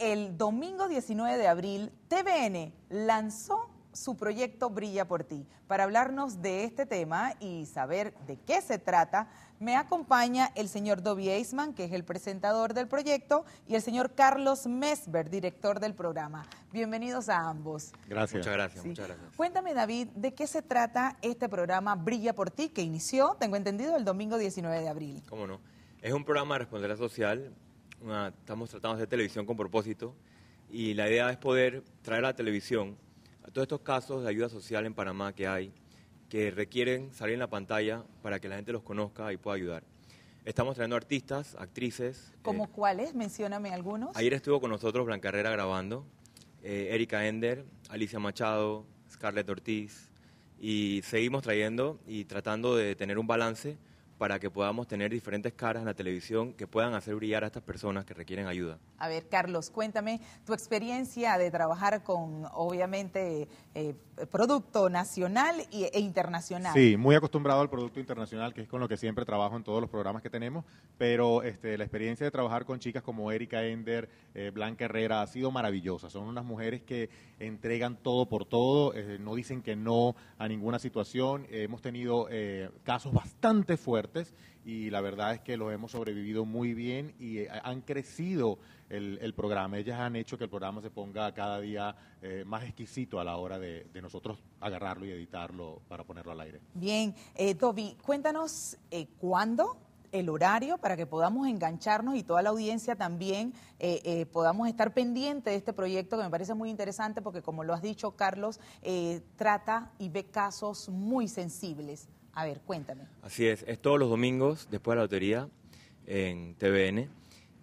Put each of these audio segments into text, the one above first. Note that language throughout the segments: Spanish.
el domingo 19 de abril, TVN lanzó su proyecto Brilla por ti. Para hablarnos de este tema y saber de qué se trata, me acompaña el señor Dobby Eisman, que es el presentador del proyecto, y el señor Carlos Mesber, director del programa. Bienvenidos a ambos. Gracias. Muchas gracias, muchas gracias. Cuéntame, David, ¿de qué se trata este programa Brilla por ti, que inició, tengo entendido, el domingo 19 de abril? ¿Cómo no? Es un programa de responsabilidad social estamos tratando de hacer televisión con propósito y la idea es poder traer a la televisión a todos estos casos de ayuda social en Panamá que hay, que requieren salir en la pantalla para que la gente los conozca y pueda ayudar. Estamos trayendo artistas, actrices. Eh, ¿Como cuáles? Mencióname algunos. Ayer estuvo con nosotros Blanca Herrera grabando, eh, Erika Ender, Alicia Machado, Scarlett Ortiz, y seguimos trayendo y tratando de tener un balance para que podamos tener diferentes caras en la televisión que puedan hacer brillar a estas personas que requieren ayuda. A ver, Carlos, cuéntame tu experiencia de trabajar con, obviamente, eh, producto nacional e internacional. Sí, muy acostumbrado al producto internacional, que es con lo que siempre trabajo en todos los programas que tenemos, pero este, la experiencia de trabajar con chicas como Erika Ender, eh, Blanca Herrera, ha sido maravillosa. Son unas mujeres que entregan todo por todo, eh, no dicen que no a ninguna situación. hemos tenido casos bastante fuertes y la verdad es que los hemos sobrevivido muy bien y eh, han crecido el, programa. Ellas han hecho que el programa se ponga cada día eh, más exquisito a la hora de, nosotros agarrarlo y editarlo para ponerlo al aire. Bien, eh, Toby, cuéntanos eh, cuándo el horario para que podamos engancharnos y toda la audiencia también podamos estar pendiente de este proyecto que me parece muy interesante porque como lo has dicho Carlos, trata y ve casos muy sensibles. A ver, cuéntame. Así es, es todos los domingos después de la lotería en TVN.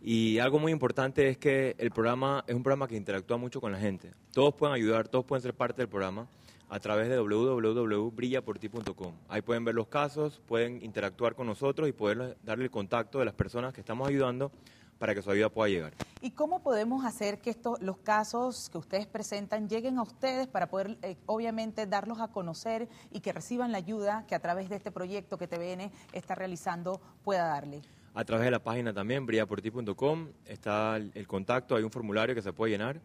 Y algo muy importante es que el programa es un programa que interactúa mucho con la gente. Todos pueden ayudar, todos pueden ser parte del programa a través de www.brillaporti.com. Ahí pueden ver los casos, pueden interactuar con nosotros y poder darle el contacto de las personas que estamos ayudando para que su ayuda pueda llegar. ¿Y cómo podemos hacer que estos, los casos que ustedes presentan lleguen a ustedes para poder, eh, obviamente, darlos a conocer y que reciban la ayuda que a través de este proyecto que TVN está realizando pueda darle? A través de la página también, brillaporti.com, está el contacto, hay un formulario que se puede llenar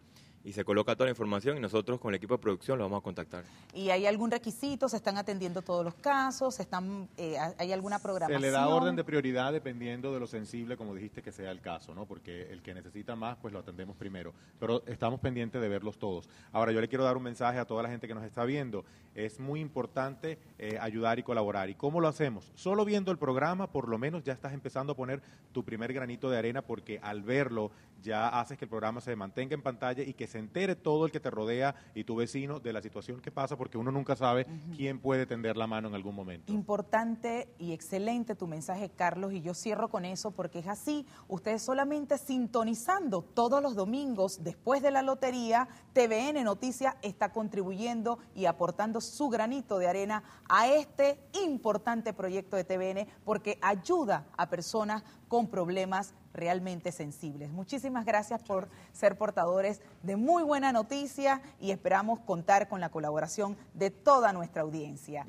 y se coloca toda la información y nosotros con el equipo de producción lo vamos a contactar. ¿Y hay algún requisito? ¿Se están atendiendo todos los casos? están, eh, ¿Hay alguna programación? Se le da orden de prioridad dependiendo de lo sensible, como dijiste, que sea el caso, ¿no? Porque el que necesita más, pues lo atendemos primero. Pero estamos pendientes de verlos todos. Ahora, yo le quiero dar un mensaje a toda la gente que nos está viendo. Es muy importante eh, ayudar y colaborar. ¿Y cómo lo hacemos? Solo viendo el programa, por lo menos ya estás empezando a poner tu primer granito de arena porque al verlo ya haces que el programa se mantenga en pantalla y que se entere todo el que te rodea y tu vecino de la situación que pasa, porque uno nunca sabe quién puede tender la mano en algún momento. Importante y excelente tu mensaje, Carlos, y yo cierro con eso porque es así. Ustedes solamente sintonizando todos los domingos después de la lotería, TVN Noticias está contribuyendo y aportando su granito de arena a este importante proyecto de TVN porque ayuda a personas con problemas realmente sensibles. Muchísimas gracias por ser portadores de muy buena noticia y esperamos contar con la colaboración de toda nuestra audiencia.